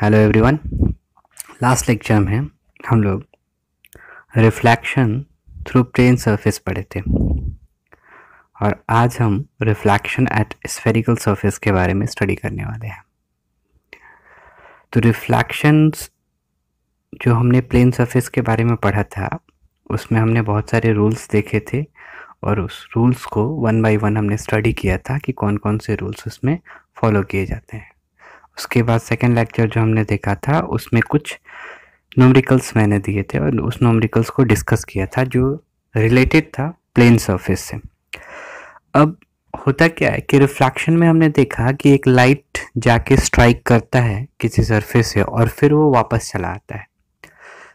Hello everyone last lecture में हम लोग रिफ्लैक्शन थ्रू प्लेन सरफेस पढ़े थे और आज हम रिफ्लैक्शन एट स्फेरिकल सरफेस के बारे में स्टडी करने वाले हैं तो रिफ्लैक्शंस जो हमने प्लेन सरफेस के बारे में पढ़ा था उसमें हमने बहुत सारे रूल्स देखे थे और उस रूल्स को वन बाय वन हमने स्टडी किया था कि कौन कौन से रूल्स उसमें फॉलो किए जाते हैं उसके बाद सेकेंड लेक्चर जो हमने देखा था उसमें कुछ नोमरिकल्स मैंने दिए थे और उस नोमरिकल्स को डिस्कस किया था जो रिलेटेड था प्लेन सरफेस से अब होता क्या है कि रिफ्लैक्शन में हमने देखा कि एक लाइट जाके स्ट्राइक करता है किसी सरफेस से और फिर वो वापस चला आता है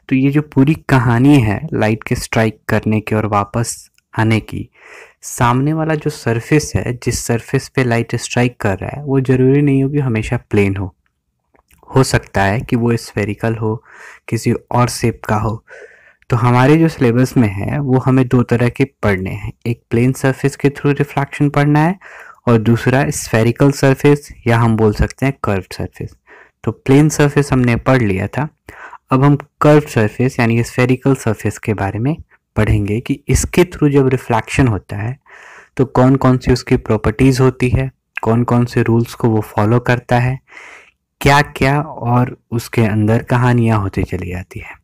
तो ये जो पूरी कहानी है लाइट के स्ट्राइक करने की और वापस आने की सामने वाला जो सरफेस है जिस सरफेस पे लाइट स्ट्राइक कर रहा है वो ज़रूरी नहीं हो कि हमेशा प्लेन हो हो सकता है कि वो स्फेरिकल हो किसी और शेप का हो तो हमारे जो सिलेबस में है वो हमें दो तरह के पढ़ने हैं एक प्लेन सरफेस के थ्रू रिफ्रैक्शन पढ़ना है और दूसरा स्फेरिकल सरफेस या हम बोल सकते हैं कर्व सरफेस तो प्लेन सरफेस हमने पढ़ लिया था अब हम कर्व सरफेस यानी स्फेरिकल सरफेस के बारे में पढ़ेंगे कि इसके थ्रू जब रिफ्लैक्शन होता है तो कौन कौन सी उसकी प्रॉपर्टीज़ होती है कौन कौन से रूल्स को वो फॉलो करता है क्या क्या और उसके अंदर कहानियाँ होती चली जाती है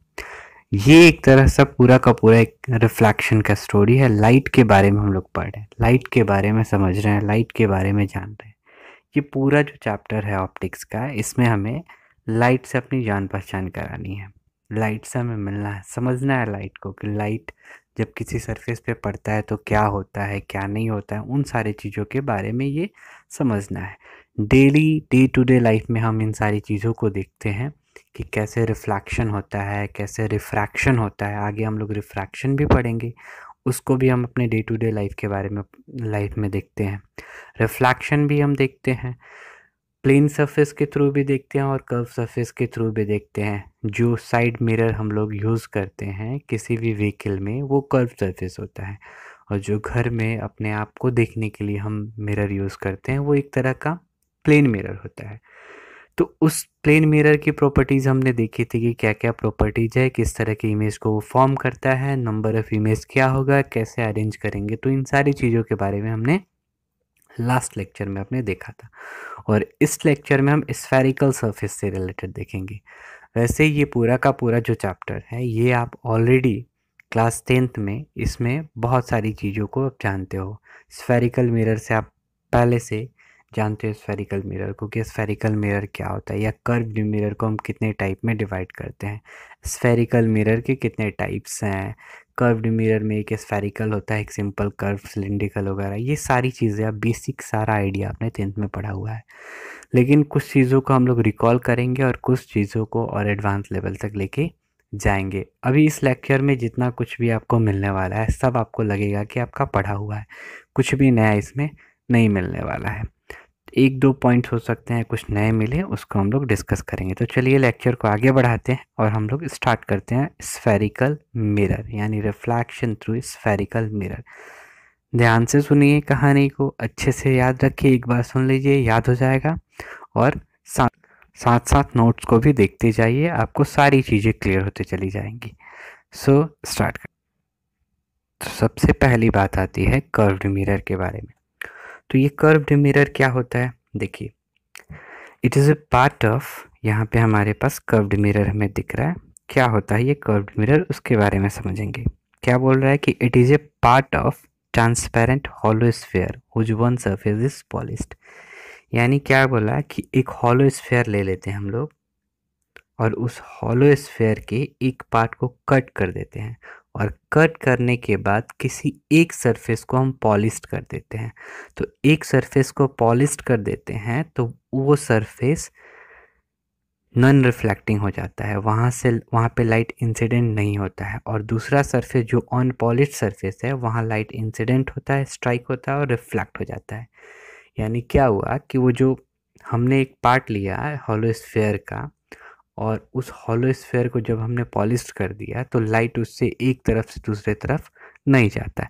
ये एक तरह से पूरा का पूरा एक रिफ्लैक्शन का स्टोरी है लाइट के बारे में हम लोग पढ़ रहे हैं लाइट के बारे में समझ रहे हैं लाइट के बारे में जान रहे हैं ये पूरा जो चैप्टर है ऑप्टिक्स का इसमें हमें लाइट से अपनी जान पहचान करानी है लाइट से हमें मिलना है समझना है लाइट को कि लाइट जब किसी सरफेस पे पड़ता है तो क्या होता है क्या नहीं होता है उन सारी चीज़ों के बारे में ये समझना है daily day to day life में हम इन सारी चीज़ों को देखते हैं कि कैसे रिफ्लैक्शन होता है कैसे रिफ्रैक्शन होता है आगे हम लोग रिफ्रैक्शन भी पढ़ेंगे उसको भी हम अपने डे टू डे लाइफ के बारे में लाइफ में देखते हैं रिफ्लैक्शन भी हम देखते हैं प्लेन सरफेस के थ्रू भी देखते हैं और कर्व सरफेस के थ्रू भी देखते हैं जो साइड मिरर हम लोग यूज़ करते हैं किसी भी व्हीकल में वो कर्व सरफेस होता है और जो घर में अपने आप को देखने के लिए हम मिरर यूज़ करते हैं वो एक तरह का प्लेन मिरर होता है तो उस प्लेन मिरर की प्रॉपर्टीज़ हमने देखी थी कि क्या क्या प्रॉपर्टीज़ है किस तरह की इमेज को वो फॉर्म करता है नंबर ऑफ़ इमेज क्या होगा कैसे अरेंज करेंगे तो इन सारी चीज़ों के बारे में हमने लास्ट लेक्चर में आपने देखा था और इस लेक्चर में हम स्फेरिकल सरफेस से रिलेटेड देखेंगे वैसे ये पूरा का पूरा जो चैप्टर है ये आप ऑलरेडी क्लास टेंथ में इसमें बहुत सारी चीज़ों को आप जानते हो स्फेरिकल मिरर से आप पहले से जानते हो स्फेरिकल मिरर को कि स्फेरिकल मिरर क्या होता है या कर्व्ड मिरर को हम कितने टाइप में डिवाइड करते हैं स्फेरिकल मिरर के कितने टाइप्स हैं कर्व्ड मिरर में एक स्फेरिकल होता है एक सिंपल कर्व सिलिंड्रिकल वगैरह ये सारी चीज़ें आप बेसिक सारा आइडिया आपने टेंथ में पढ़ा हुआ है लेकिन कुछ चीज़ों को हम लोग रिकॉल करेंगे और कुछ चीज़ों को और एडवांस लेवल तक लेके जाएंगे अभी इस लेक्चर में जितना कुछ भी आपको मिलने वाला है सब आपको लगेगा कि आपका पढ़ा हुआ है कुछ भी नया इसमें नहीं मिलने वाला है एक दो पॉइंट हो सकते हैं कुछ नए मिले उसको हम लोग डिस्कस करेंगे तो चलिए लेक्चर को आगे बढ़ाते हैं और हम लोग स्टार्ट करते हैं स्फेरिकल मिरर यानी रिफ्लैक्शन थ्रू स्फेरिकल मिरर ध्यान से सुनिए कहानी को अच्छे से याद रखिए एक बार सुन लीजिए याद हो जाएगा और साथ साथ नोट्स को भी देखते जाइए आपको सारी चीज़ें क्लियर होते चली जाएंगी सो so, स्टार्ट कर तो सबसे पहली बात आती है कर्व्ड मिरर के बारे में तो ये कर्व्ड मिरर क्या होता है देखिए it is a part of यहाँ पे हमारे पास कर्व्ड मिरर हमें दिख रहा है क्या होता है ये कर्व्ड मिरर उसके बारे में समझेंगे क्या बोल रहा है कि it is a part of transparent hollow sphere whose one surface is polished यानी क्या बोला कि एक हॉलो स्फेयर ले लेते हैं हम लोग और उस हॉलो स्फेयर के एक पार्ट को कट कर देते हैं और कट करने के बाद किसी एक सरफेस को हम पॉलिश कर देते हैं तो एक सरफेस को पॉलिश कर देते हैं तो वो सरफेस नॉन रिफ्लेक्टिंग हो जाता है वहाँ से वहाँ पे लाइट इंसिडेंट नहीं होता है और दूसरा सरफेस जो ऑन पॉलिश सरफेस है वहाँ लाइट इंसिडेंट होता है स्ट्राइक होता है और रिफ्लेक्ट हो जाता है यानी क्या हुआ कि वो जो हमने एक पार्ट लिया है हॉलोस्फेयर का और उस हॉलो स्फेयर को जब हमने पॉलिश कर दिया तो लाइट उससे एक तरफ से दूसरे तरफ नहीं जाता है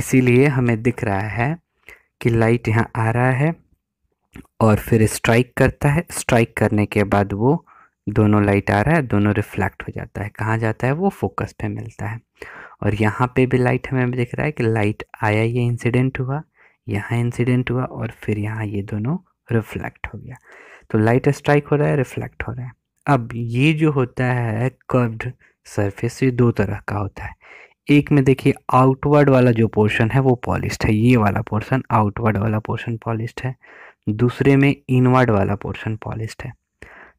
इसीलिए हमें दिख रहा है कि लाइट यहाँ आ रहा है और फिर स्ट्राइक करता है स्ट्राइक करने के बाद वो दोनों लाइट आ रहा है दोनों रिफ्लेक्ट हो जाता है कहाँ जाता है वो फोकस पे मिलता है और यहाँ पे भी लाइट हमें दिख रहा है कि लाइट आया ये इंसिडेंट हुआ यहाँ इंसिडेंट हुआ और फिर यहाँ ये दोनों रिफ्लेक्ट हो गया तो लाइट स्ट्राइक हो रहा है रिफ्लेक्ट हो रहा है अब ये जो होता है कर्व्ड सरफेस ये दो तरह का होता है एक में देखिए आउटवर्ड वाला जो पोर्शन है वो पॉलिश्ड है ये वाला पोर्शन आउटवर्ड वाला पोर्शन पॉलिश्ड है दूसरे में इनवर्ड वाला पोर्शन पॉलिश्ड है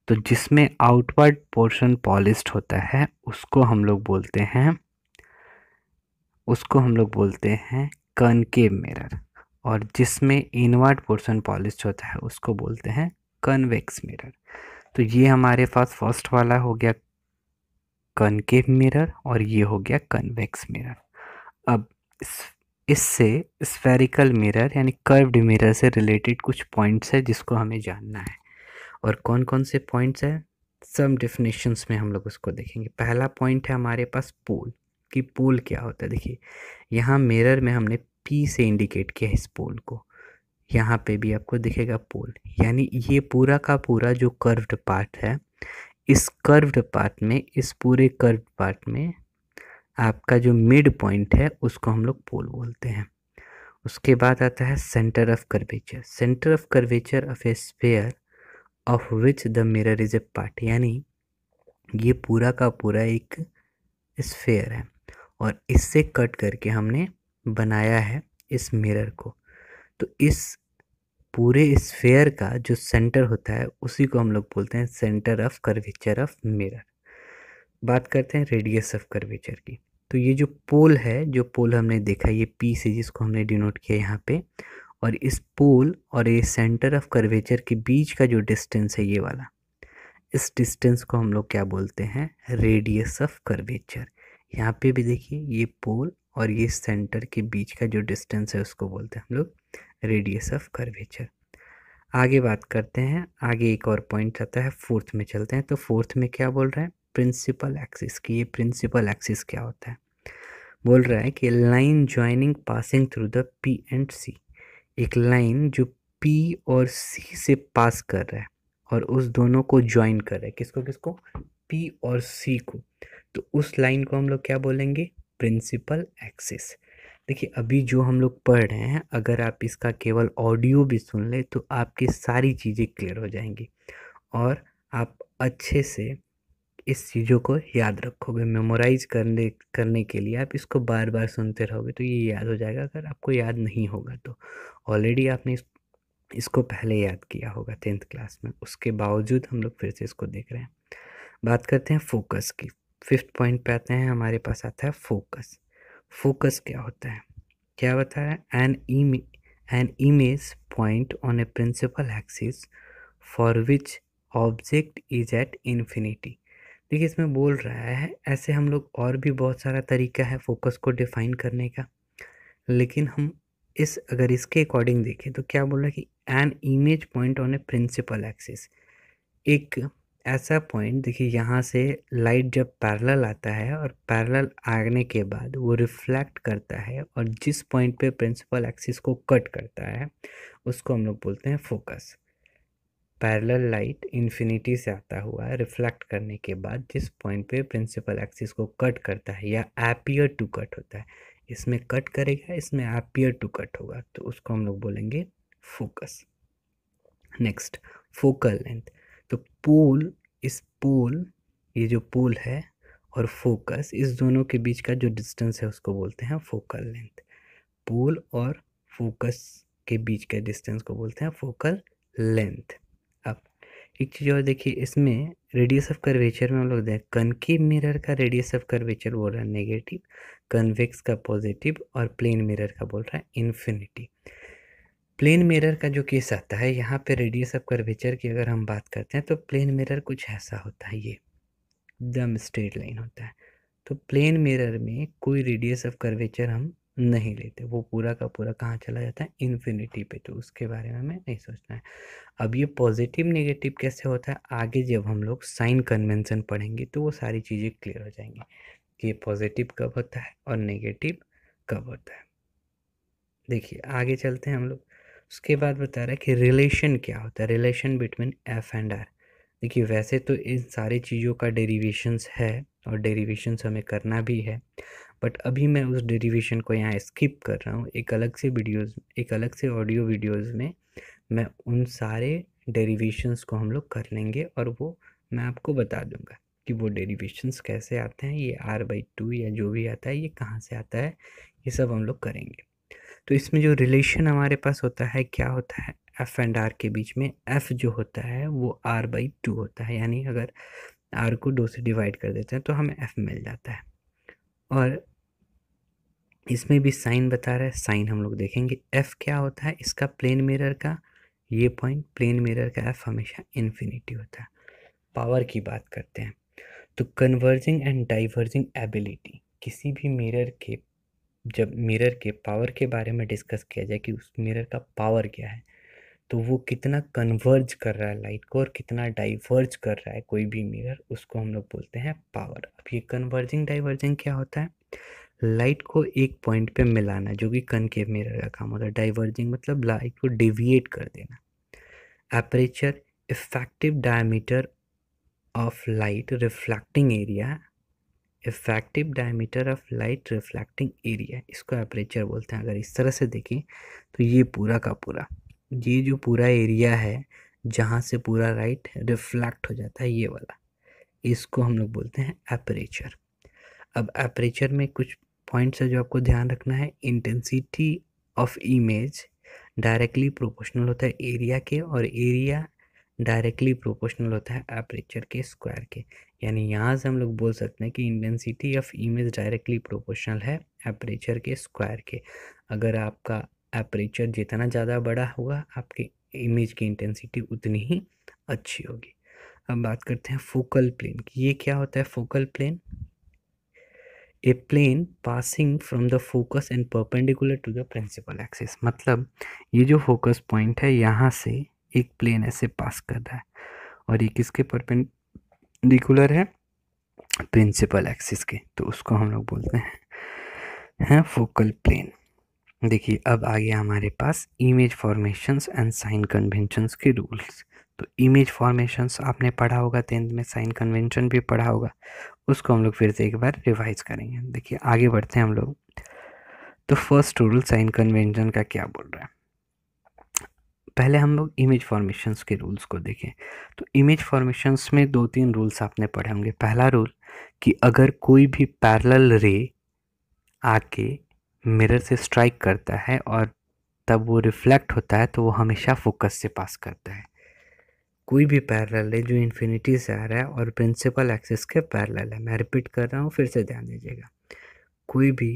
तो जिसमें आउटवर्ड पोर्शन पॉलिश्ड होता है उसको हम लोग बोलते हैं उसको हम लोग बोलते हैं कनकेव मिरर और जिसमें इनवर्ड पोर्शन पॉलिश होता है उसको बोलते हैं कन्वेक्स मिरर तो ये हमारे पास फर्स्ट वाला हो गया कनकेव मिरर और ये हो गया कन्वेक्स मिरर अब इससे स्फेरिकल मिरर यानी कर्व्ड मिरर से रिलेटेड कुछ पॉइंट्स है जिसको हमें जानना है और कौन कौन से पॉइंट्स हैं सब डिफिनेशंस में हम लोग उसको देखेंगे पहला पॉइंट है हमारे पास पोल कि पोल क्या होता है देखिए यहाँ मिरर में हमने पी से इंडिकेट किया इस पोल को यहाँ पे भी आपको दिखेगा पोल यानी ये पूरा का पूरा जो कर्व्ड पार्ट है इस कर्व्ड पार्ट में इस पूरे कर्व्ड पार्ट में आपका जो मिड पॉइंट है उसको हम लोग पोल बोलते हैं उसके बाद आता है centre of curvature centre of curvature of a sphere of which the mirror is a part यानी ये पूरा का पूरा एक स्फेयर है और इससे कट करके हमने बनाया है इस मिरर को तो इस पूरे स्फेयर का जो सेंटर होता है उसी को हम लोग बोलते हैं centre of curvature of mirror बात करते हैं रेडियस ऑफ कर्वेचर की तो ये जो पोल है जो पोल हमने देखा ये पी से जिसको हमने डिनोट किया यहाँ पे और इस पोल और ये सेंटर ऑफ कर्वेचर के बीच का जो डिस्टेंस है ये वाला इस डिस्टेंस को हम लोग क्या बोलते हैं रेडियस ऑफ कर्वेचर यहाँ पे भी देखिए ये पोल और ये सेंटर के बीच का जो डिस्टेंस है उसको बोलते हैं हम लोग रेडियस ऑफ कर्वेचर आगे बात करते हैं आगे एक और पॉइंट आता है फोर्थ में चलते हैं तो फोर्थ में क्या बोल रहा है प्रिंसिपल एक्सिस की ये प्रिंसिपल एक्सिस क्या होता है बोल रहा है कि line joining passing through the P and C एक लाइन जो पी और सी से पास कर रहा है और उस दोनों को ज्वाइन कर रहा है किसको किसको पी और सी को तो उस लाइन को हम लोग क्या बोलेंगे प्रिंसिपल एक्सिस देखिए अभी जो हम लोग पढ़ रहे हैं अगर आप इसका केवल ऑडियो भी सुन ले तो आपकी सारी चीज़ें क्लियर हो जाएंगी और आप अच्छे से इस चीज़ों को याद रखोगे मेमोराइज करने करने के लिए आप इसको बार बार सुनते रहोगे तो ये याद हो जाएगा अगर आपको याद नहीं होगा तो ऑलरेडी आपने इस, इसको पहले याद किया होगा टेंथ क्लास में उसके बावजूद हम लोग फिर से इसको देख रहे हैं बात करते हैं फोकस की फिफ्थ पॉइंट पे आते हैं हमारे पास आता है फोकस फोकस क्या होता है क्या बता है an uh an image point on a principal axis for which object is at infinity देखिए इसमें बोल रहा है ऐसे हम लोग और भी बहुत सारा तरीका है फोकस को डिफाइन करने का लेकिन हम इस अगर इसके अकॉर्डिंग देखें तो क्या बोल रहा है कि an image point on a principal axis एक ऐसा पॉइंट देखिए यहाँ से लाइट जब पैरेलल आता है और पैरेलल आने के बाद वो रिफ्लेक्ट करता है और जिस पॉइंट पे प्रिंसिपल एक्सिस को कट करता है उसको हम लोग बोलते हैं फोकस पैरेलल लाइट इन्फिनिटी से आता हुआ रिफ्लेक्ट करने के बाद जिस पॉइंट पे प्रिंसिपल एक्सिस को कट करता है या एपियर टू कट होता है इसमें कट करेगा इसमें एपियर टू कट होगा तो उसको हम लोग बोलेंगे फोकस नेक्स्ट फोकल लेंथ तो पोल इस पोल ये जो पोल है और फोकस इस दोनों के बीच का जो डिस्टेंस है उसको बोलते हैं फोकल लेंथ पोल और फोकस के बीच के डिस्टेंस को बोलते हैं फोकल लेंथ अब एक चीज़ और देखिए इसमें रेडियस ऑफ कर्वेचर में हम लोग कन की मिरर का रेडियस ऑफ कर्वेचर बोल रहा है नेगेटिव कन्वेक्स का पॉजिटिव और प्लेन मिरर का बोल रहा है इन्फिनिटी प्लेन मिरर का जो केस आता है यहाँ पे रेडियस ऑफ कर्वेचर की अगर हम बात करते हैं तो प्लेन मिरर कुछ ऐसा होता है ये एकदम स्ट्रेट लाइन होता है तो प्लेन मिरर में कोई रेडियस ऑफ कर्वेचर हम नहीं लेते वो पूरा का पूरा कहाँ चला जाता है इन्फिनिटी पे तो उसके बारे में हमें नहीं सोचना है अब ये पॉजिटिव नेगेटिव कैसे होता है आगे जब हम लोग साइन कन्वेंसन पढ़ेंगे तो वो सारी चीज़ें क्लियर हो जाएंगी कि ये पॉजिटिव कब होता है और नेगेटिव कब होता है देखिए आगे चलते हैं हम लोग उसके बाद बता रहा है कि रिलेशन क्या होता है relation between F and R देखिए वैसे तो इन सारी चीज़ों का डेरिवेशंस है और डेरिवेशंस हमें करना भी है बट अभी मैं उस डेरिवेशन को यहाँ स्किप कर रहा हूँ एक अलग से वीडियोस एक अलग से ऑडियो वीडियोस में मैं उन सारे डेरिवेशंस को हम लोग कर लेंगे और वो मैं आपको बता दूंगा कि वो डेरिवेशंस कैसे आते हैं ये आर बाई टू या जो भी आता है ये कहाँ से आता है ये सब हम लोग करेंगे तो इसमें जो रिलेशन हमारे पास होता है क्या होता है एफ एंड आर के बीच में एफ जो होता है वो आर बाई टू होता है यानी अगर आर को दो से डिवाइड कर देते हैं तो हमें एफ मिल जाता है और इसमें भी साइन बता रहा है साइन हम लोग देखेंगे एफ क्या होता है इसका प्लेन मिरर का ये पॉइंट प्लेन मिरर का एफ हमेशा इन्फिनिटी होता है पावर की बात करते हैं तो कन्वर्जिंग एंड डाइवर्जिंग एबिलिटी किसी भी मिरर के जब मिरर के पावर के बारे में डिस्कस किया जाए कि उस मिरर का पावर क्या है तो वो कितना कन्वर्ज कर रहा है लाइट को और कितना डाइवर्ज कर रहा है कोई भी मिरर उसको हम लोग बोलते हैं पावर अब ये कन्वर्जिंग डाइवर्जिंग क्या होता है लाइट को एक पॉइंट पे मिलाना जो कि कनकेव मिरर का काम होता है डाइवर्जिंग मतलब लाइट को डिविएट कर देना aperture effective diameter of light reflecting area effective diameter of light reflecting area इसको एपरेचर बोलते हैं अगर इस तरह से देखें तो ये पूरा का पूरा ये जो पूरा एरिया है जहाँ से पूरा लाइट रिफ्लेक्ट हो जाता है ये वाला इसको हम लोग बोलते हैं एपरेचर अब एपरेचर में कुछ पॉइंट्स है जो आपको ध्यान रखना है intensity of image directly proportional होता है एरिया के और एरिया डायरेक्टली प्रोपोर्शनल होता है एपरेचर के स्क्वायर के यानी यहाँ से हम लोग बोल सकते हैं कि intensity of image directly proportional है एपरेचर के स्क्वायर के अगर आपका एपरेचर जितना ज़्यादा बड़ा होगा आपके इमेज की इंटेंसिटी उतनी ही अच्छी होगी अब बात करते हैं फोकल प्लेन की ये क्या होता है focal plane a plane passing from the focus and perpendicular to the principal axis मतलब ये जो फोकस पॉइंट है यहाँ से एक प्लेन ऐसे पास कर रहा है और ये किसके परपेंडिकुलर है प्रिंसिपल एक्सिस के तो उसको हम लोग बोलते हैं हैं फोकल प्लेन देखिए अब आ गया हमारे पास image formations and sign conventions के रूल्स तो इमेज फॉर्मेशंस आपने पढ़ा होगा टेंथ में साइन कन्वेंशन भी पढ़ा होगा उसको हम लोग फिर से एक बार रिवाइज करेंगे देखिए आगे बढ़ते हैं हम लोग तो फर्स्ट रूल साइन कन्वेंशन का क्या बोल रहा है पहले हम लोग इमेज फॉर्मेशंस के रूल्स को देखें तो इमेज फॉर्मेशंस में दो तीन रूल्स आपने पढ़े होंगे पहला रूल कि अगर कोई भी पैरेलल रे आके मिरर से स्ट्राइक करता है और तब वो रिफ्लेक्ट होता है तो वो हमेशा फोकस से पास करता है कोई भी पैरेलल है जो इन्फिनिटी से आ रहा है और प्रिंसिपल एक्सिस के पैरेलल है मैं रिपीट कर रहा हूँ फिर से ध्यान दीजिएगा कोई भी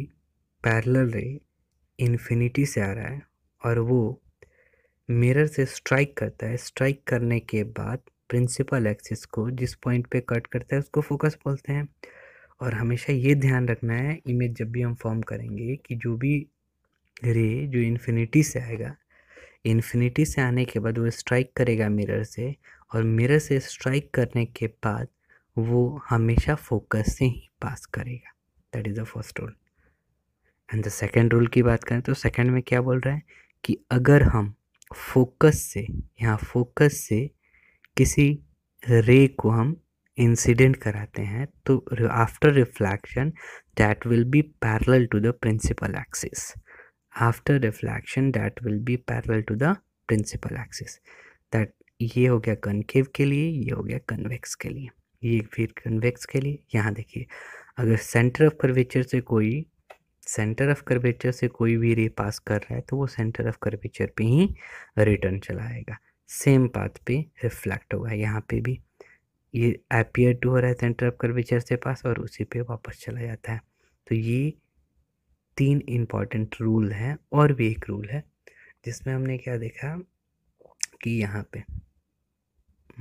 पैरेलल रे इन्फिनिटी से आ रहा है और वो मिरर से स्ट्राइक करता है स्ट्राइक करने के बाद प्रिंसिपल एक्सिस को जिस पॉइंट पे कट करता है उसको फोकस बोलते हैं और हमेशा ये ध्यान रखना है इमेज जब भी हम फॉर्म करेंगे कि जो भी रे जो इन्फिनिटी से आएगा इन्फिनिटी से आने के बाद वो स्ट्राइक करेगा मिरर से और मिरर से स्ट्राइक करने के बाद वो हमेशा फोकस से ही पास करेगा that is the first rule and the second rule की बात करें तो सेकेंड में क्या बोल रहा है कि अगर हम फोकस से यहाँ फोकस से किसी रे को हम इंसिडेंट कराते हैं तो after reflection that will be parallel to the principal axis after reflection that will be parallel to the principal axis that ये हो गया कनकेव के लिए ये हो गया कन्वेक्स के लिए ये फिर कन्वेक्स के लिए यहाँ देखिए अगर सेंटर ऑफ कर्वेचर से कोई सेंटर ऑफ कर्वेचर से कोई भी रे पास कर रहा है तो वो सेंटर ऑफ कर्वेचर पे ही रिटर्न चला आएगा सेम पाथ पे रिफ्लेक्ट होगा यहाँ पे भी ये अपियर टू हो रहा है सेंटर ऑफ कर्वेचर से पास और उसी पे वापस चला जाता है तो ये तीन इम्पॉर्टेंट रूल हैं और भी एक रूल है जिसमें हमने क्या देखा कि यहाँ पे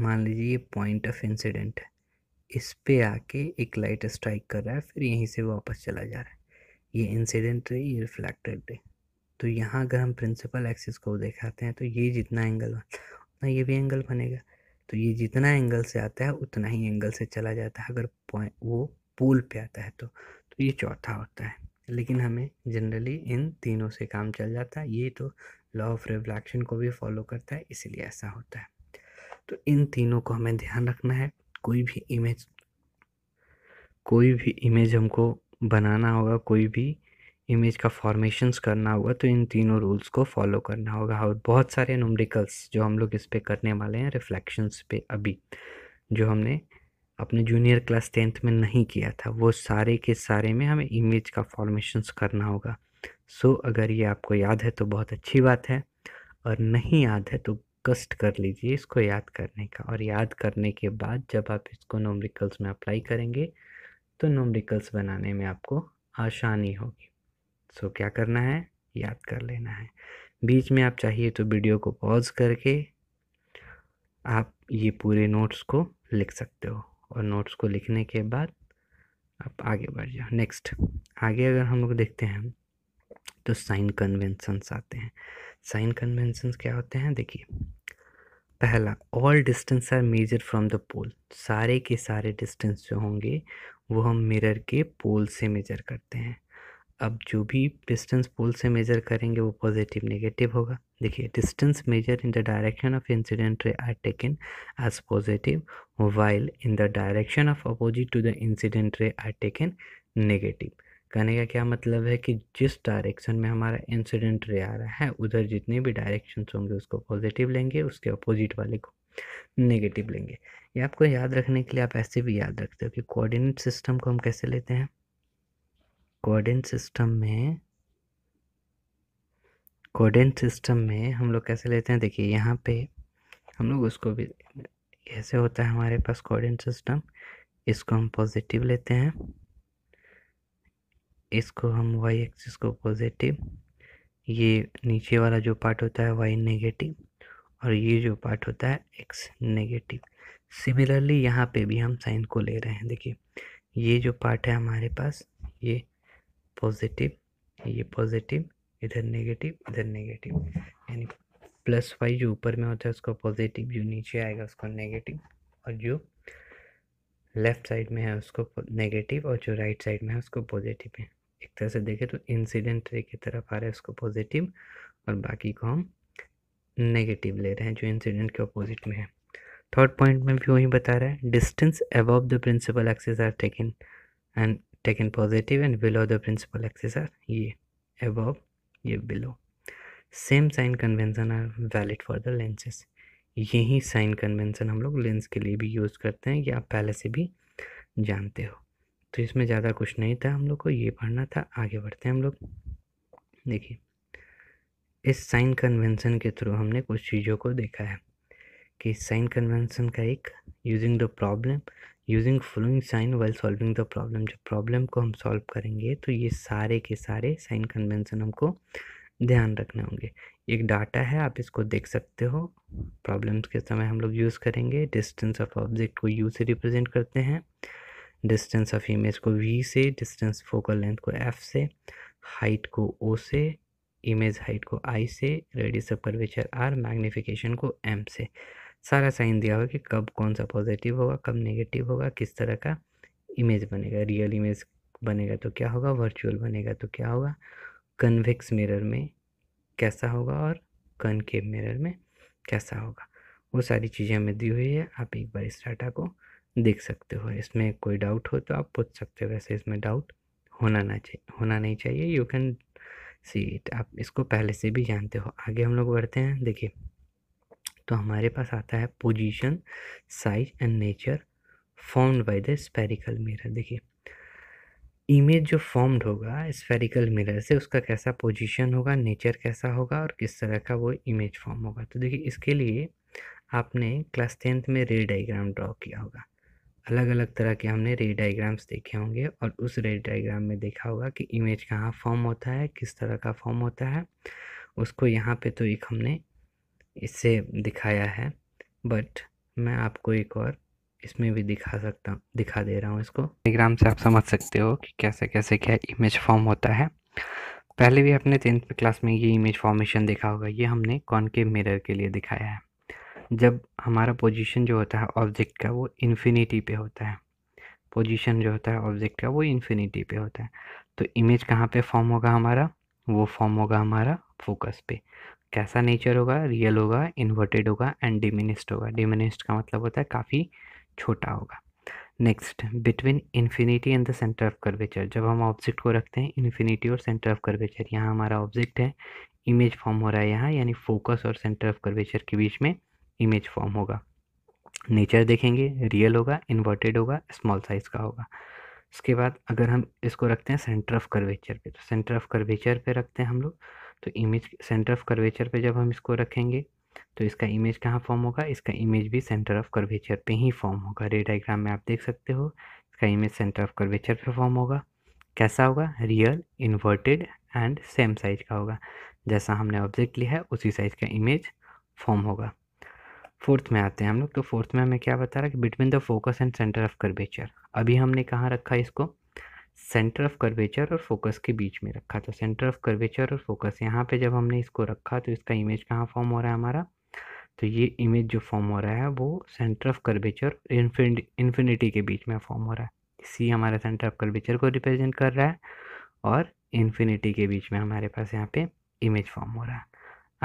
मान लीजिए ये पॉइंट ऑफ इंसिडेंट है इस पे आके एक लाइट स्ट्राइक कर रहा है फिर यहीं से वापस चला जा रहा है ये इंसिडेंट रे ये रिफ्लेक्टेड रे तो यहाँ अगर हम प्रिंसिपल एक्सिस को दिखाते हैं तो ये जितना एंगल उतना ये भी एंगल बनेगा तो ये जितना एंगल से आता है उतना ही एंगल से चला जाता है अगर पॉइंट वो पोल पे आता है तो तो ये चौथा होता है लेकिन हमें जनरली इन तीनों से काम चल जाता है ये तो लॉ ऑफ रिफ्लेक्शन को भी फॉलो करता है इसीलिए ऐसा होता है तो इन तीनों को हमें ध्यान रखना है कोई भी इमेज कोई भी इमेज हमको बनाना होगा कोई भी इमेज का फॉर्मेशंस करना होगा तो इन तीनों रूल्स को फॉलो करना होगा और बहुत सारे नुमरिकल्स जो हम लोग इस पर करने वाले हैं रिफ्लेक्शंस पे अभी जो हमने अपने जूनियर क्लास टेंथ में नहीं किया था वो सारे के सारे में हमें इमेज का फॉर्मेशंस करना होगा सो so, अगर ये आपको याद है तो बहुत अच्छी बात है और नहीं याद है तो कष्ट कर लीजिए इसको याद करने का और याद करने के बाद जब आप इसको नोमरिकल्स में अप्लाई करेंगे तो नोमरिकल्स बनाने में आपको आसानी होगी सो क्या करना है याद कर लेना है बीच में आप चाहिए तो वीडियो को पॉज करके आप ये पूरे नोट्स को लिख सकते हो और नोट्स को लिखने के बाद आप आगे बढ़ जाओ नेक्स्ट आगे अगर हम लोग देखते हैं तो साइन कन्वेंसन्स आते हैं साइन कन्वेंसन्स क्या होते हैं देखिए पहला all distance are measure from the pole सारे के सारे डिस्टेंस जो होंगे वो हम मिरर के पोल से मेजर करते हैं अब जो भी डिस्टेंस पोल से मेजर करेंगे वो पॉजिटिव नेगेटिव होगा देखिए distance measure in the direction of incident ray are taken as positive while in the direction of opposite to the incident ray are taken negative कहने का क्या मतलब है कि जिस डायरेक्शन में हमारा इंसिडेंट रे आ रहा है उधर जितने भी डायरेक्शंस होंगे उसको पॉजिटिव लेंगे उसके अपोजिट वाले को नेगेटिव लेंगे ये आपको याद रखने के लिए आप ऐसे भी याद रखते हो कि कोऑर्डिनेट सिस्टम को हम कैसे लेते हैं कोऑर्डिनेट सिस्टम में कोऑर्डिनेट सिस्टम में हम लोग कैसे लेते हैं देखिए यहाँ पे हम लोग उसको भी कैसे होता है हमारे पास कोऑर्डिनेट सिस्टम इसको हम पॉजिटिव लेते हैं इसको हम वाई एक्सिस को पॉजिटिव ये नीचे वाला जो पार्ट होता है वाई नेगेटिव और ये जो पार्ट होता है एक्स नेगेटिव सिमिलरली यहाँ पे भी हम साइन को ले रहे हैं देखिए ये जो पार्ट है हमारे पास ये पॉजिटिव ये पॉजिटिव इधर नेगेटिव इधर नेगेटिव यानी प्लस वाई जो ऊपर में होता है उसको पॉजिटिव जो नीचे आएगा उसको नेगेटिव और जो लेफ्ट साइड में है उसको नेगेटिव और जो राइट साइड में है उसको पॉजिटिव है एक तरह से देखें तो इंसिडेंट रे की तरफ आ रहा है उसको पॉजिटिव और बाकी को हम नेगेटिव ले रहे हैं जो इंसिडेंट के अपोजिट में है थर्ड पॉइंट में भी वही बता रहा है distance above the principal axes are taken and taken positive and below the principal axes are ये अबव ये below same sign convention are valid for the lenses यही साइन कन्वेंसन हम लोग लेंस के लिए भी यूज़ करते हैं या आप पहले से भी जानते हो तो इसमें ज़्यादा कुछ नहीं था हम लोग को ये पढ़ना था आगे बढ़ते हैं हम लोग देखिए इस साइन कन्वेंसन के थ्रू हमने कुछ चीज़ों को देखा है कि साइन कन्वेंसन का एक using the problem using following sign well solving the problem जब प्रॉब्लम को हम सॉल्व करेंगे तो ये सारे के सारे साइन कन्वेंसन हमको ध्यान रखने होंगे एक डाटा है आप इसको देख सकते हो प्रॉब्लम्स के समय हम लोग यूज़ करेंगे डिस्टेंस ऑफ ऑब्जेक्ट को यू से रिप्रेजेंट करते हैं डिस्टेंस ऑफ इमेज को वी से डिस्टेंस फोकल लेंथ को एफ से हाइट को ओ से इमेज हाइट को आई से radius of curvature R magnification को एम से सारा साइन दिया हुआ कि कब कौन सा पॉजिटिव होगा कब नेगेटिव होगा किस तरह का इमेज बनेगा रियल इमेज बनेगा तो क्या होगा वर्चुअल बनेगा तो क्या होगा कन्वेक्स मिरर में कैसा होगा और कनकेव मिरर में कैसा होगा वो सारी चीज़ें हमें दी हुई है आप एक बार इस डाटा को देख सकते हो इसमें कोई डाउट हो तो आप पूछ सकते हो वैसे इसमें डाउट होना ना चाहिए होना नहीं चाहिए यू कैन सीट तो आप इसको पहले से भी जानते हो आगे हम लोग बढ़ते हैं देखिए तो हमारे पास आता है position size and nature formed by the spherical mirror देखिए इमेज जो फॉर्म्ड होगा स्पेरिकल मिरर से उसका कैसा पोजीशन होगा नेचर कैसा होगा और किस तरह का वो इमेज फॉर्म होगा तो देखिए इसके लिए आपने क्लास टेंथ में रे डाइग्राम ड्रॉ किया होगा अलग अलग तरह के हमने रे डाइग्राम्स देखे होंगे और उस रे डाइग्राम में देखा होगा कि इमेज कहाँ फॉर्म होता है किस तरह का फॉर्म होता है उसको यहाँ पे तो एक हमने इससे दिखाया है बट मैं आपको एक और इसमें भी दिखा सकता हूँ दिखा दे रहा हूँ इसको डाइग्राम से आप समझ सकते हो कि कैसे कैसे क्या इमेज फॉर्म होता है पहले भी आपने टेंथ क्लास में ये इमेज फॉर्मेशन देखा होगा ये हमने के मिरर के लिए दिखाया है जब हमारा पोजीशन जो होता है ऑब्जेक्ट का वो इन्फिनिटी पे होता है पोजीशन जो होता है ऑब्जेक्ट का वो इन्फिनिटी पे होता है तो इमेज कहाँ पे फॉर्म होगा हमारा वो फॉर्म होगा हमारा फोकस पे कैसा नेचर होगा रियल होगा इन्वर्टेड होगा एंड डिमिनिस्ट होगा डिमिनिस्ट का मतलब होता है काफ़ी छोटा होगा next between infinity and the centre of curvature जब हम ऑब्जेक्ट को रखते हैं इन्फिनिटी और सेंटर ऑफ कर्वेचर यहाँ हमारा ऑब्जेक्ट है इमेज फॉर्म हो रहा है यहाँ यानी फोकस और सेंटर ऑफ कर्वेचर के बीच में इमेज फॉर्म होगा नेचर देखेंगे रियल होगा इन्वर्टेड होगा स्मॉल साइज़ का होगा इसके बाद अगर हम इसको रखते हैं सेंटर ऑफ कर्वेचर पे तो सेंटर ऑफ कर्वेचर पे रखते हैं हम लोग तो इमेज सेंटर ऑफ कर्वेचर पे जब हम इसको रखेंगे तो इसका इमेज कहाँ फॉर्म होगा इसका इमेज भी सेंटर ऑफ कर्वेचर पे ही फॉर्म होगा रे डाइग्राम में आप देख सकते हो इसका इमेज सेंटर ऑफ कर्वेचर पर फॉर्म होगा कैसा होगा real inverted and same size का होगा जैसा हमने ऑब्जेक्ट लिया है उसी साइज़ का इमेज फॉर्म होगा फोर्थ में आते हैं हम लोग तो फोर्थ में हमें क्या बता रहा है कि between the focus and centre of curvature अभी हमने कहाँ रखा इसको सेंटर ऑफ कर्वेचर और फोकस के बीच में रखा तो सेंटर ऑफ कर्वेचर और फोकस यहाँ पे जब हमने इसको रखा तो इसका इमेज कहाँ फॉर्म हो रहा है हमारा तो ये इमेज जो फॉर्म हो रहा है वो सेंटर ऑफ कर्वेचर इन्फिनिटी के बीच में फॉर्म हो रहा है सी हमारा सेंटर ऑफ कर्वेचर को रिप्रेजेंट कर रहा है और इन्फिनिटी के बीच में हमारे पास यहाँ पे इमेज फॉर्म हो रहा है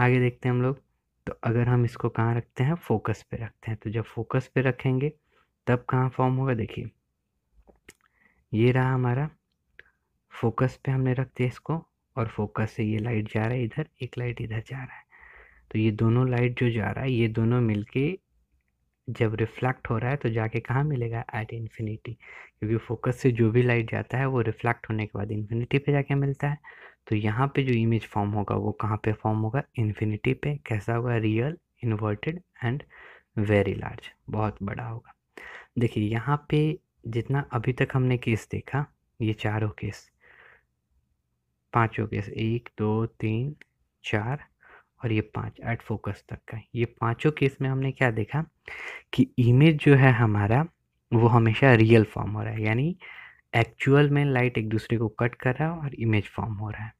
आगे देखते हैं हम लोग तो अगर हम इसको कहाँ रखते हैं फोकस पे रखते हैं तो जब फोकस पे रखेंगे तब कहाँ फॉर्म होगा देखिए ये रहा हमारा फोकस पे हमने रख दिया इसको और फोकस से ये लाइट जा रहा है इधर एक लाइट इधर जा रहा है तो ये दोनों लाइट जो जा रहा है ये दोनों मिलके जब रिफ्लेक्ट हो रहा है तो जाके कहाँ मिलेगा एट इन्फिनिटी क्योंकि फोकस से जो भी लाइट जाता है वो रिफ्लेक्ट होने के बाद इन्फिनिटी पे जाके मिलता है तो यहाँ पे जो इमेज फॉर्म होगा वो कहाँ पे फॉर्म होगा इन्फिनिटी पे कैसा होगा real inverted and very large बहुत बड़ा होगा देखिए यहाँ पे जितना अभी तक हमने केस देखा ये चारों केस पांचों केस एक दो तीन चार और ये पांच एट फोकस तक का ये पांचों केस में हमने क्या देखा कि इमेज जो है हमारा वो हमेशा रियल फॉर्म हो रहा है यानी एक्चुअल में लाइट एक दूसरे को कट कर रहा है और इमेज फॉर्म हो रहा है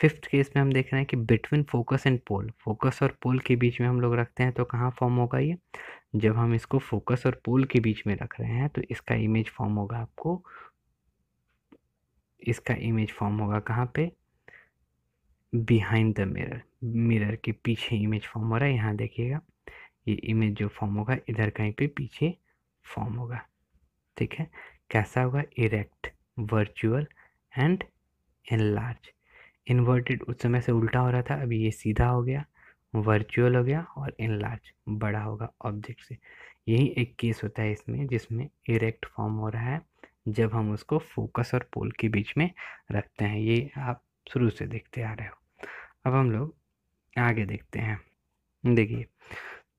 फिफ्थ केस में हम देख रहे हैं कि between focus and pole focus और पोल के बीच में हम लोग रखते हैं तो कहाँ फॉर्म होगा ये जब हम इसको फोकस और पोल के बीच में रख रहे हैं तो इसका इमेज फॉर्म होगा आपको इसका इमेज फॉर्म होगा कहाँ पे बिहाइंड द मिरर मिरर के पीछे इमेज फॉर्म हो रहा है यहाँ देखिएगा ये इमेज जो फॉर्म होगा इधर कहीं पे पीछे फॉर्म होगा ठीक है कैसा होगा erect virtual and enlarge inverted उस समय से उल्टा हो रहा था अभी ये सीधा हो गया वर्चुअल हो गया और इन लार्ज बड़ा होगा ऑब्जेक्ट से यही एक केस होता है इसमें जिसमें इरेक्ट फॉर्म हो रहा है जब हम उसको फोकस और पोल के बीच में रखते हैं ये आप शुरू से देखते आ रहे हो अब हम लोग आगे देखते हैं देखिए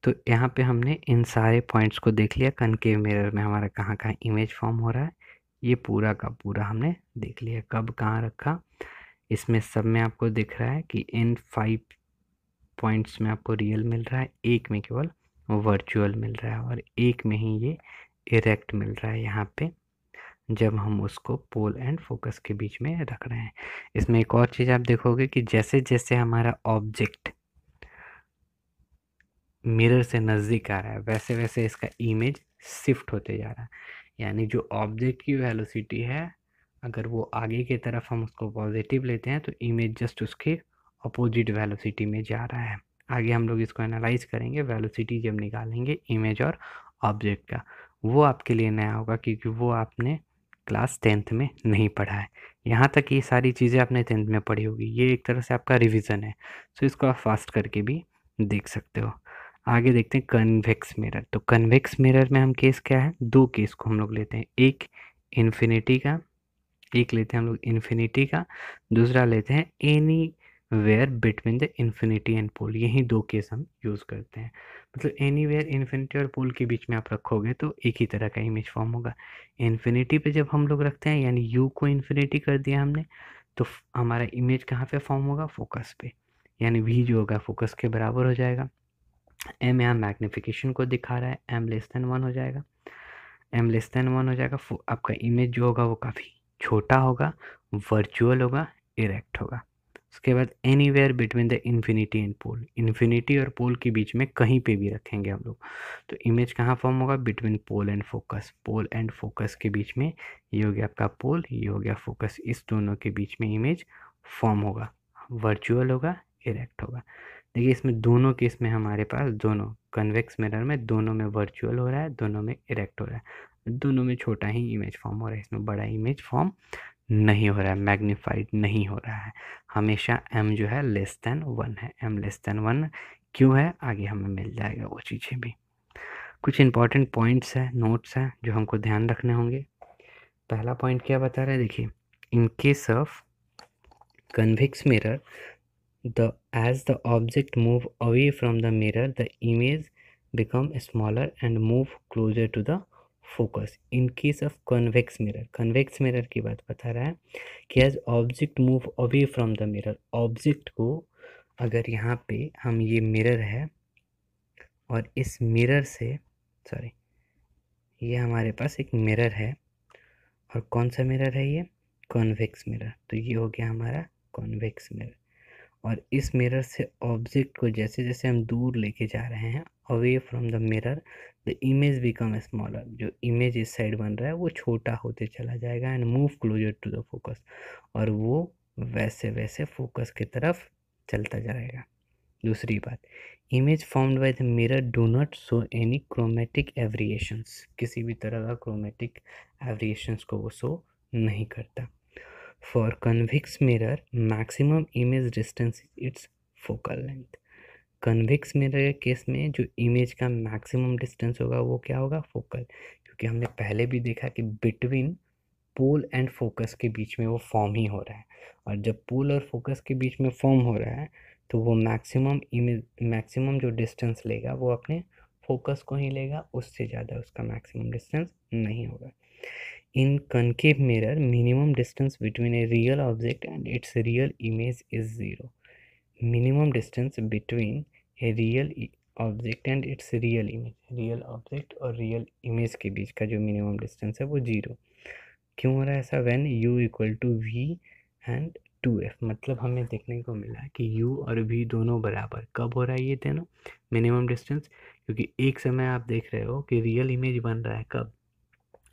तो यहाँ पे हमने इन सारे पॉइंट्स को देख लिया कनकेव मिरर में हमारा कहाँ कहाँ इमेज फॉर्म हो रहा है ये पूरा का पूरा हमने देख लिया कब कहाँ रखा इसमें सब में आपको दिख रहा है कि इन फाइव पॉइंट्स में आपको रियल मिल रहा है एक में केवल वर्चुअल मिल रहा है और एक में ही ये इरेक्ट मिल रहा है यहाँ पे जब हम उसको पोल एंड फोकस के बीच में रख रहे हैं इसमें एक और चीज़ आप देखोगे कि जैसे जैसे हमारा ऑब्जेक्ट मिरर से नज़दीक आ रहा है वैसे वैसे इसका इमेज शिफ्ट होते जा रहा है यानी जो ऑब्जेक्ट की वेलोसिटी है अगर वो आगे की तरफ हम उसको पॉजिटिव लेते हैं तो इमेज जस्ट उसके अपोजिट वेलोसिटी में जा रहा है आगे हम लोग इसको एनालाइज करेंगे वेलोसिटी जब निकालेंगे इमेज और ऑब्जेक्ट का वो आपके लिए नया होगा क्योंकि वो आपने क्लास टेंथ में नहीं पढ़ा है यहाँ तक ये सारी चीज़ें आपने टेंथ में पढ़ी होगी ये एक तरह से आपका रिविज़न है सो तो इसको आप फास्ट करके भी देख सकते हो आगे देखते हैं कन्वेक्स मिरर तो कन्वेक्स मिरर में हम केस क्या है दो केस को हम लोग लेते हैं एक इन्फिनिटी का एक लेते हैं हम लोग इन्फिनिटी का दूसरा लेते हैं anywhere between the infinity and pole यही दो केस हम यूज़ करते हैं मतलब एनी वेयर इन्फिनिटी और पोल के बीच में आप रखोगे तो एक ही तरह का इमेज फॉर्म होगा इन्फिनिटी पे जब हम लोग रखते हैं यानी यू को इन्फिनिटी कर दिया हमने तो हमारा इमेज कहाँ पे फॉर्म होगा फोकस पे यानी वी जो होगा फोकस के बराबर हो जाएगा एम यहाँ मैग्निफिकेशन को दिखा रहा है एम लेस देन वन हो जाएगा एम लेस देन वन हो जाएगा आपका इमेज जो होगा वो काफ़ी छोटा होगा वर्चुअल होगा इरेक्ट होगा उसके बाद anywhere between the infinity and pole infinity और पोल के बीच में कहीं पे भी रखेंगे हम लोग तो इमेज कहाँ फॉर्म होगा between pole and focus pole and focus के बीच में ये हो गया आपका पोल ये हो गया फोकस इस दोनों के बीच में इमेज फॉर्म होगा वर्चुअल होगा इरेक्ट होगा देखिए इसमें दोनों केस में हमारे पास दोनों कन्वेक्स मिरर में दोनों में वर्चुअल हो रहा है दोनों में इरेक्ट हो रहा है दोनों में छोटा ही इमेज फॉर्म हो रहा है इसमें बड़ा इमेज फॉर्म नहीं हो रहा है मैग्नीफाइड नहीं हो रहा है हमेशा एम जो है लेस देन वन है एम लेस देन वन क्यों है आगे हमें मिल जाएगा वो चीज़ें भी कुछ इंपॉर्टेंट पॉइंट्स हैं नोट्स हैं जो हमको ध्यान रखने होंगे पहला पॉइंट क्या बता रहा है देखिए in case of convex mirror the as the object move away from the mirror the image become smaller and move closer to the focus in case of convex mirror convex mirror की बात बता रहा है कि as object move away from the mirror object को अगर यहाँ पे हम ये मिरर है और इस मिरर से सॉरी ये हमारे पास एक मिरर है और कौन सा मिरर है ये कॉन्वेक्स मिरर तो ये हो गया हमारा कॉन्वेक्स मिरर और इस मिरर से ऑब्जेक्ट को जैसे जैसे हम दूर लेके जा रहे हैं away from the mirror the image become smaller जो इमेज इस साइड बन रहा है वो छोटा होते चला जाएगा and move closer to the focus और वो वैसे वैसे फोकस की तरफ चलता जाएगा दूसरी बात image formed by the mirror do not show any chromatic aberrations किसी भी तरह का क्रोमेटिक एवरिएशंस को वो शो नहीं करता For convex mirror, maximum image distance is its focal length. Convex mirror के केस में जो इमेज का मैक्सिमम डिस्टेंस होगा वो क्या होगा फोकल क्योंकि हमने पहले भी देखा कि बिटवीन पोल एंड फोकस के बीच में वो फॉर्म ही हो रहा है और जब पोल और फोकस के बीच में फॉर्म हो रहा है तो वो मैक्सिमम इमेज मैक्सिमम जो डिस्टेंस लेगा वो अपने फोकस को ही लेगा उससे ज़्यादा उसका मैक्सिमम डिस्टेंस नहीं होगा in concave mirror minimum distance between a real object and its real image is zero minimum distance between a real object and its real image real object और रियल इमेज के बीच का जो minimum distance है वो zero क्यों हो रहा है ऐसा when u equal to v and two f मतलब हमें देखने को मिला कि यू और वी दोनों बराबर कब हो रहा है ये दोनों मिनिमम डिस्टेंस क्योंकि एक समय आप देख रहे हो कि रियल इमेज बन रहा है कब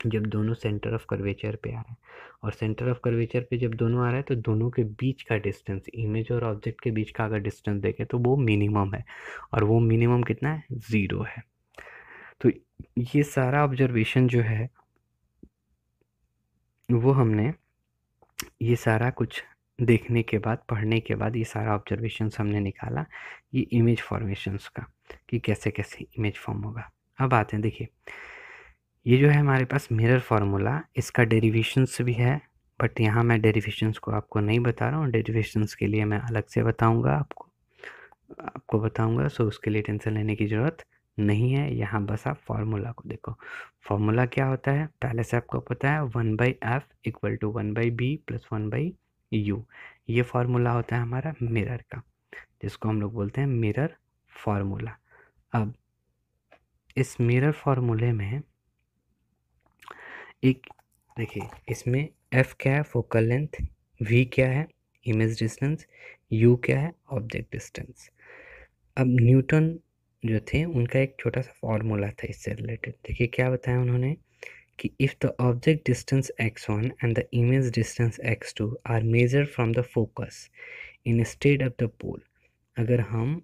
जब दोनों सेंटर ऑफ कर्वेचर पे आ रहे हैं और सेंटर ऑफ कर्वेचर पे जब दोनों आ रहा है तो दोनों के बीच का डिस्टेंस इमेज और ऑब्जेक्ट के बीच का अगर डिस्टेंस देखें तो वो मिनिमम है और वो मिनिमम कितना है ज़ीरो है तो ये सारा ऑब्जर्वेशन जो है वो हमने ये सारा कुछ देखने के बाद पढ़ने के बाद ये सारा ऑब्जर्वेशन हमने निकाला ये इमेज फॉर्मेशंस का कि कैसे कैसे इमेज फॉर्म होगा अब आते हैं देखिए ये जो है हमारे पास मिरर फार्मूला इसका डेरिवेशंस भी है बट यहाँ मैं डेरिवेशंस को आपको नहीं बता रहा हूँ डेरिवेशंस के लिए मैं अलग से बताऊँगा आपको आपको बताऊँगा सो उसके लिए टेंशन लेने की ज़रूरत नहीं है यहाँ बस आप फार्मूला को देखो फार्मूला क्या होता है पहले से आपको पता है one by f equal to one by b plus one by u ये फार्मूला होता है हमारा मिरर का जिसको हम लोग बोलते हैं मिरर फार्मूला अब इस मिरर फार्मूले में एक देखिए इसमें एफ क्या है फोकल लेंथ वी क्या है इमेज डिस्टेंस यू क्या है ऑब्जेक्ट डिस्टेंस अब न्यूटन जो थे उनका एक छोटा सा फॉर्मूला था इससे रिलेटेड देखिए क्या बताया उन्होंने कि if the object distance x one and the image distance x two are measure from the focus instead of the pole अगर हम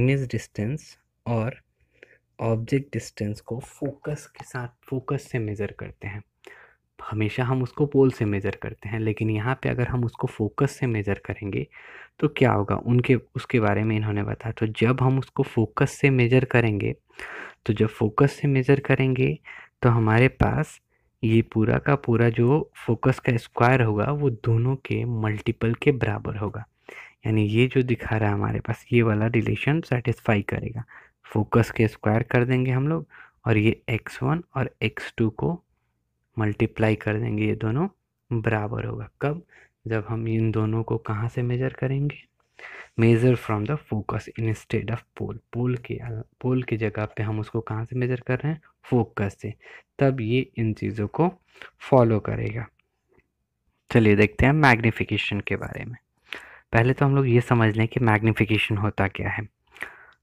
इमेज डिस्टेंस और ऑब्जेक्ट डिस्टेंस को फोकस के साथ फोकस से मेज़र करते हैं हमेशा हम उसको पोल से मेज़र करते हैं लेकिन यहाँ पे अगर हम उसको फोकस से मेज़र करेंगे तो क्या होगा उनके उसके बारे में इन्होंने बताया तो जब हम उसको फोकस से मेज़र करेंगे तो जब फोकस से मेज़र करेंगे तो हमारे पास ये पूरा का पूरा जो फोकस का स्क्वायर होगा वो दोनों के मल्टीपल के बराबर होगा यानी ये जो दिखा रहा है हमारे पास ये वाला रिलेशन सेटिस्फाई करेगा फोकस के स्क्वायर कर देंगे हम लोग और ये एक्स वन और एक्स टू को मल्टीप्लाई कर देंगे ये दोनों बराबर होगा कब जब हम इन दोनों को कहाँ से मेजर करेंगे measure from the focus instead of pole pole के पोल की जगह पे हम उसको कहाँ से मेजर कर रहे हैं फोकस से तब ये इन चीज़ों को फॉलो करेगा चलिए देखते हैं मैग्नीफिकेशन के बारे में पहले तो हम लोग ये समझ लें कि मैग्नीफिकेशन होता क्या है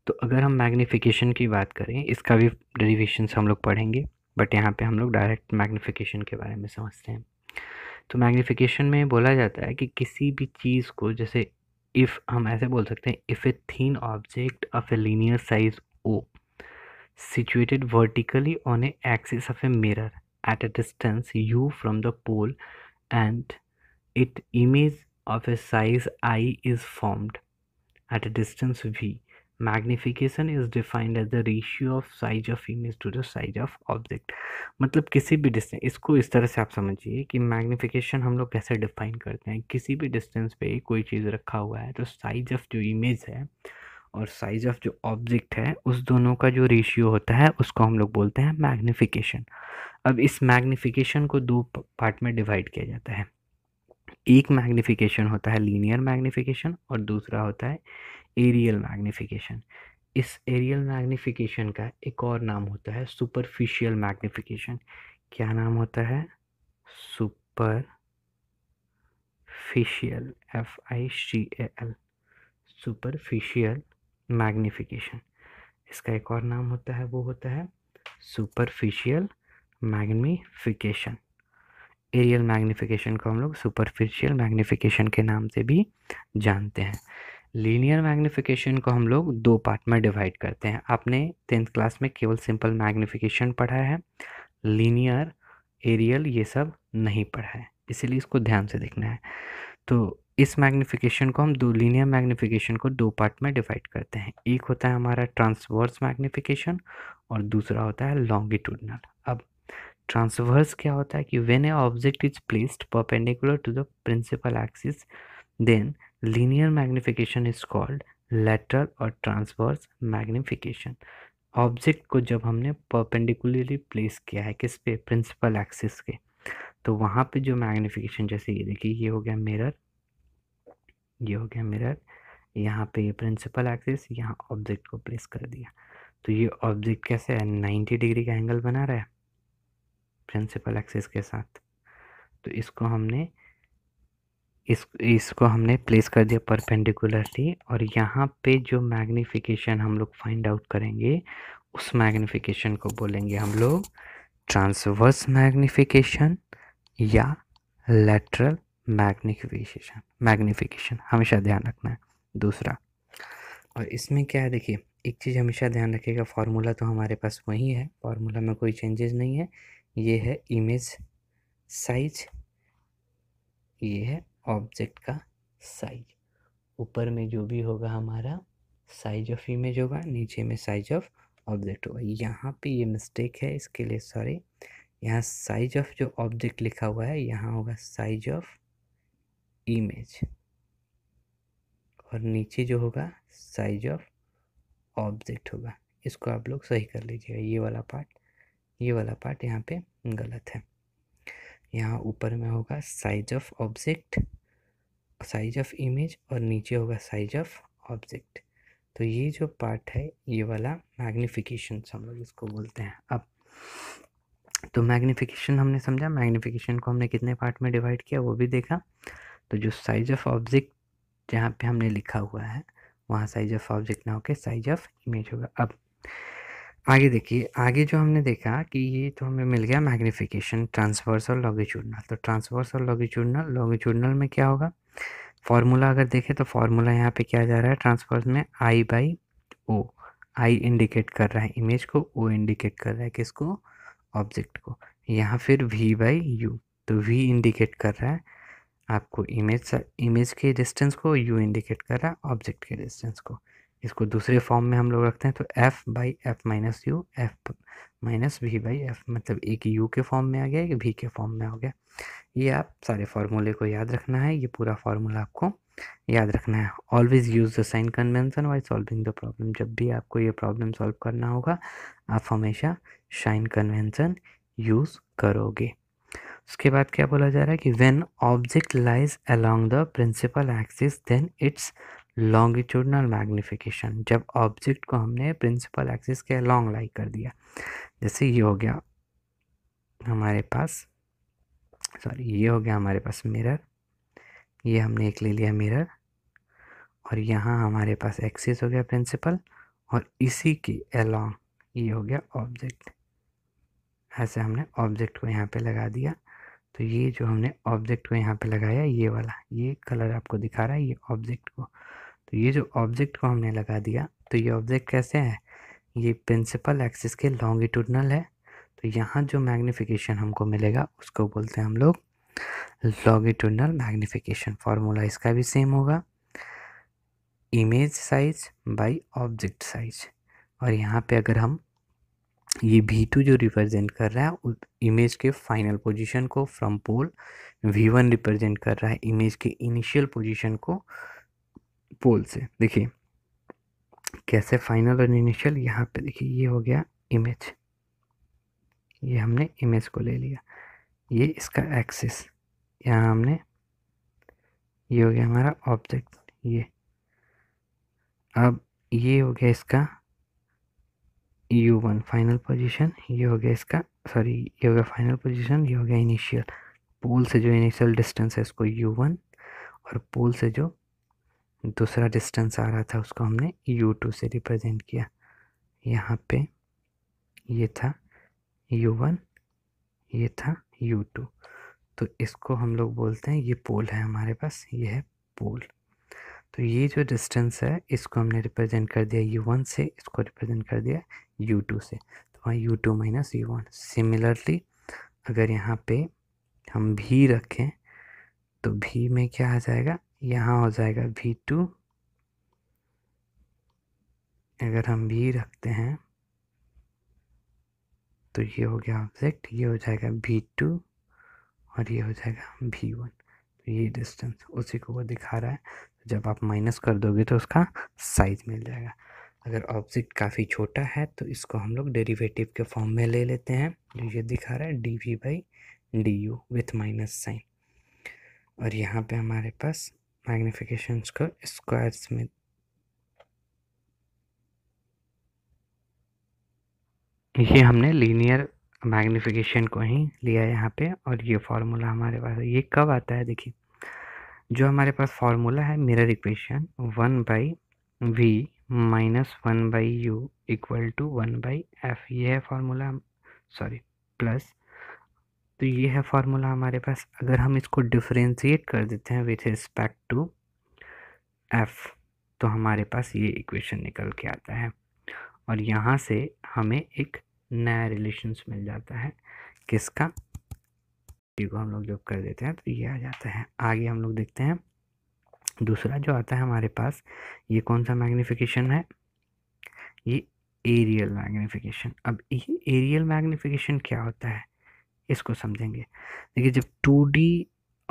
तो अगर हम मैग्नीफिकेशन की बात करें इसका भी डेरिवेशंस हम लोग पढ़ेंगे बट यहाँ पे हम लोग डायरेक्ट मैग्नीफिकेशन के बारे में समझते हैं तो मैग्नीफिकेशन में बोला जाता है कि किसी भी चीज़ को जैसे इफ़ हम ऐसे बोल सकते हैं if a thin object of a linear size o situated vertically on a axis of a mirror at a distance u from the pole and it image of a size i is formed at a distance v magnification is defined as the ratio of size of image to the size of object मतलब किसी भी distance इसको इस तरह से आप समझिए कि मैग्निफिकेशन हम लोग कैसे डिफाइन करते हैं किसी भी डिस्टेंस पे कोई चीज़ रखा हुआ है तो साइज ऑफ जो इमेज है और साइज ऑफ जो ऑब्जेक्ट है उस दोनों का जो रेशियो होता है उसको हम लोग बोलते हैं मैग्निफिकेशन अब इस मैग्निफिकेशन को दो पार्ट में डिवाइड किया जाता है एक मैग्निफिकेशन होता है लीनियर मैग्निफिकेशन और दूसरा होता है एरियल मैग्नीफिकेशन इस एरियल मैग्नीफिकेशन का एक और नाम होता है सुपरफिशियल मैग्नीफिकेशन क्या नाम होता है superficial f i c a l superficial magnification इसका एक और नाम होता है वो होता है सुपरफिशियल मैग्नीफिकेशन एरियल मैग्नीफिकेशन को हम लोग सुपरफिशियल मैग्नीफिकेशन के नाम से भी जानते हैं लीनियर मैग्निफिकेशन को हम लोग दो पार्ट में डिवाइड करते हैं आपने टेंथ क्लास में केवल सिंपल मैग्निफिकेशन पढ़ा है लीनियर एरियल ये सब नहीं पढ़ा है इसीलिए इसको ध्यान से देखना है तो इस मैग्निफिकेशन को हम दो लीनियर मैग्निफिकेशन को दो पार्ट में डिवाइड करते हैं एक होता है हमारा ट्रांसवर्स मैग्निफिकेशन और दूसरा होता है लॉन्गिट्यूडनल अब ट्रांसवर्स क्या होता है कि when a object is placed perpendicular to the principal axis then linear magnification is called lateral or transverse magnification object को जब हमने परपेंडिकुलरली प्लेस किया है किस पे प्रिंसिपल एक्सिस के तो वहाँ पे जो मैग्निफिकेशन जैसे ये देखिए ये हो गया मिरर ये हो गया मिरर यहाँ पे प्रिंसिपल एक्सिस यहाँ ऑब्जेक्ट को प्लेस कर दिया तो ये ऑब्जेक्ट कैसे है नाइन्टी डिग्री का एंगल बना रहा है प्रिंसिपल एक्सिस के साथ तो इसको हमने इस इसको हमने प्लेस कर दिया परपेंडिकुलरली और यहाँ पे जो मैग्नीफिकेशन हम लोग फाइंड आउट करेंगे उस मैग्नीफिकेशन को बोलेंगे हम लोग ट्रांसवर्स मैग्नीफिकेशन या लेटरल मैग्नीफिकेशन मैग्नीफिकेशन हमेशा ध्यान रखना है दूसरा और इसमें क्या है देखिए एक चीज़ हमेशा ध्यान रखिएगा फार्मूला तो हमारे पास वही है फार्मूला में कोई चेंजेस नहीं है ये है इमेज साइज ये है ऑब्जेक्ट का साइज ऊपर में जो भी होगा हमारा साइज ऑफ इमेज होगा नीचे में साइज ऑफ ऑब्जेक्ट होगा यहाँ पे ये मिस्टेक है इसके लिए सॉरी यहाँ साइज ऑफ जो ऑब्जेक्ट लिखा हुआ है यहाँ होगा साइज ऑफ इमेज और नीचे जो होगा साइज ऑफ ऑब्जेक्ट होगा इसको आप लोग सही कर लीजिएगा ये वाला पार्ट ये वाला पार्ट यहाँ पे गलत है यहाँ ऊपर में होगा size of object size of image और नीचे होगा साइज ऑफ ऑब्जेक्ट तो ये जो पार्ट है ये वाला मैग्निफिकेशन हम लोग इसको बोलते हैं अब तो मैग्निफिकेशन हमने समझा मैग्निफिकेशन को हमने कितने पार्ट में डिवाइड किया वो भी देखा तो जो साइज ऑफ ऑब्जेक्ट जहाँ पे हमने लिखा हुआ है वहाँ साइज ऑफ ऑब्जेक्ट ना होके साइज ऑफ इमेज होगा अब आगे देखिए आगे जो हमने देखा कि ये तो हमें मिल गया मैग्निफिकेशन ट्रांसवर्स और लॉगिट्यूडनल तो ट्रांसवर्स और लॉगिट्यूडनल लॉगिट्यूडनल में क्या होगा फार्मूला अगर देखें तो फार्मूला यहाँ पे क्या जा रहा है ट्रांसवर्स में आई बाई ओ आई इंडिकेट कर रहा है इमेज को ओ इंडिकेट कर रहा है किसको ऑब्जेक्ट को यहाँ फिर वी बाई यू तो वी इंडिकेट कर रहा है आपको इमेज इमेज के डिस्टेंस को यू इंडिकेट कर रहा है ऑब्जेक्ट के डिस्टेंस को इसको दूसरे फॉर्म में हम लोग रखते हैं तो f by f minus u f minus v by f मतलब एक यू के फॉर्म में आ गया एक वी के फॉर्म में हो गया ये आप सारे फार्मूले को याद रखना है ये पूरा फार्मूला आपको याद रखना है always use the sign convention while solving the problem जब भी आपको ये प्रॉब्लम सॉल्व करना होगा आप हमेशा साइन कन्वेंसन यूज़ करोगे उसके बाद क्या बोला जा रहा है कि when object lies along the principal axis then its longitudinal magnification जब ऑब्जेक्ट को हमने प्रिंसिपल एक्सिस के लॉन्ग लाइक कर दिया जैसे ये हो गया हमारे पास सॉरी ये हो गया हमारे पास मिरर ये हमने एक ले लिया मिरर और यहाँ हमारे पास एक्सिस हो गया प्रिंसिपल और इसी के अलॉन्ग ये हो गया ऑब्जेक्ट ऐसे हमने ऑब्जेक्ट को यहाँ पे लगा दिया तो ये जो हमने ऑब्जेक्ट को यहाँ पे लगाया ये वाला ये कलर आपको दिखा रहा है ये ऑब्जेक्ट को तो ये जो ऑब्जेक्ट को हमने लगा दिया तो ये ऑब्जेक्ट कैसे है ये प्रिंसिपल एक्सिस के लॉन्गिट्यूडनल है तो यहाँ जो मैग्निफिकेशन हमको मिलेगा उसको बोलते हैं हम लोग लॉन्गिट्यूडनल मैग्नीफिकेशन फार्मूला इसका भी सेम होगा image size by object size और यहाँ पे अगर हम ये वी टू जो रिप्रेजेंट कर रहा है इमेज के फाइनल पोजीशन को from pole v one represent कर रहा है इमेज के इनिशियल पोजीशन को पोल से देखिए कैसे फाइनल और इनिशियल यहाँ पे देखिए ये हो गया इमेज ये हमने इमेज को ले लिया ये इसका एक्सिस यहाँ हमने ये हो गया हमारा ऑब्जेक्ट ये अब ये हो गया इसका यू वन फाइनल पोजीशन ये हो गया इसका सॉरी ये हो गया फाइनल पोजीशन ये हो गया इनिशियल पोल से जो इनिशियल डिस्टेंस है इसको यू वन और पोल से जो दूसरा डिस्टेंस आ रहा था उसको हमने यू टू से रिप्रेजेंट किया यहाँ पे ये था यू वन ये था यू टू तो इसको हम लोग बोलते हैं ये पोल है हमारे पास ये है पोल तो ये जो डिस्टेंस है इसको हमने रिप्रेजेंट कर दिया यू वन से इसको रिप्रेजेंट कर दिया यू टू से तो वहाँ u two minus u one similarly अगर यहाँ पे हम भी रखें तो भी में क्या आ जाएगा यहाँ हो जाएगा भी टू अगर हम भी रखते हैं तो ये हो गया ऑब्जेक्ट ये हो जाएगा भी टू और ये हो जाएगा भी वन तो ये डिस्टेंस उसी को वो दिखा रहा है तो जब आप माइनस कर दोगे तो उसका साइज़ मिल जाएगा अगर ऑब्जेक्ट काफ़ी छोटा है तो इसको हम लोग डेरिवेटिव के फॉर्म में ले लेते हैं जो ये दिखा रहा है d v by d u with minus sign और यहाँ पे हमारे पास मैग्निफिकेशन का स्क्वायर्स में ये हमने लीनियर मैग्निफिकेशन को ही लिया यहाँ पे और ये फार्मूला हमारे पास ये कब आता है देखिए जो हमारे पास फार्मूला है mirror equation one by v minus one by u equal to one by f ये है फार्मूला सॉरी प्लस तो ये है फार्मूला हमारे पास अगर हम इसको डिफ्रेंशिएट कर देते हैं विथ रिस्पेक्ट टू एफ़ तो हमारे पास ये इक्वेशन निकल के आता है और यहाँ से हमें एक नया रिलेशन्स मिल जाता है किसका को हम लोग जब कर देते हैं तो ये आ जाता है आगे हम लोग देखते हैं दूसरा जो आता है हमारे पास ये कौन सा मैग्निफिकेशन है ये एरियल मैग्निफिकेशन अब ये एरियल मैग्निफिकेशन क्या होता है इसको समझेंगे देखिए जब टू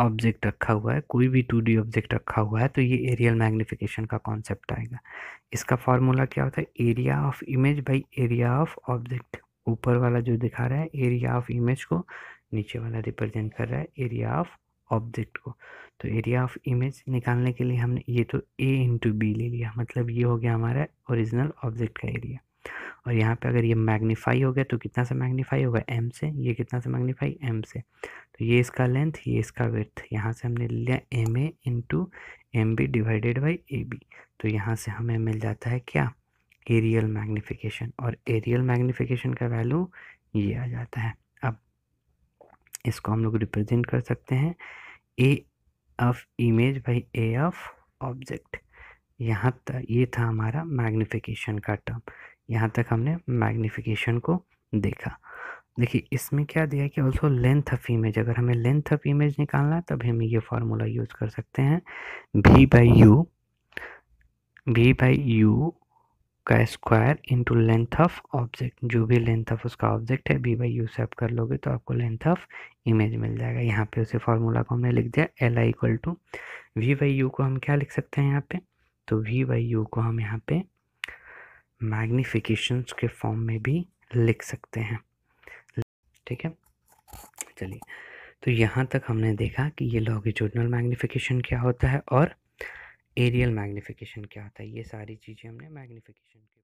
ऑब्जेक्ट रखा हुआ है कोई भी टू ऑब्जेक्ट रखा हुआ है तो ये एरियल मैग्निफिकेशन का कॉन्सेप्ट आएगा इसका फॉर्मूला क्या होता है area of image by area of object ऊपर वाला जो दिखा रहा है एरिया ऑफ इमेज को नीचे वाला रिप्रेजेंट कर रहा है एरिया ऑफ ऑब्जेक्ट को तो एरिया ऑफ इमेज निकालने के लिए हमने ये तो ए इंटू बी ले लिया मतलब ये हो गया हमारा ओरिजिनल ऑब्जेक्ट का एरिया और यहाँ पे अगर ये मैग्नीफाई हो गया तो कितना से मैग्नीफाई होगा एम से ये कितना से मैग्नीफाई एम से तो ये इसका लेंथ ये इसका विर्थ यहाँ से हमने लिया m a into m b divided by a b तो यहाँ से हमें मिल जाता है क्या एरियल मैग्नीफिकेशन और एरियल मैग्नीफिकेशन का वैल्यू ये आ जाता है अब इसको हम लोग रिप्रेजेंट कर सकते हैं a of image by a of object यहाँ तक ये था हमारा मैग्नीफिकेशन का टर्म यहाँ तक हमने मैग्निफिकेशन को देखा देखिए इसमें क्या दिया कि ऑल्सो लेंथ ऑफ इमेज अगर हमें लेंथ ऑफ इमेज निकालना है तब हम ये फार्मूला यूज़ कर सकते हैं v by u v by u का square into length of object जो भी लेंथ ऑफ उसका ऑब्जेक्ट है वी बाई यू से आप कर लोगे तो आपको लेंथ ऑफ इमेज मिल जाएगा यहाँ पे उसे फार्मूला को हमने लिख दिया l i equal to v by u को हम क्या लिख सकते हैं यहाँ पे तो वी बाई यू को हम यहाँ पे मैग्नीफिकेशंस के फॉर्म में भी लिख सकते हैं ठीक है चलिए तो यहाँ तक हमने देखा कि ये लॉगिट्यूडनल मैग्नीफिकेशन क्या होता है और एरियल मैग्नीफिकेशन क्या होता है ये सारी चीज़ें हमने मैग्नीफिकेशन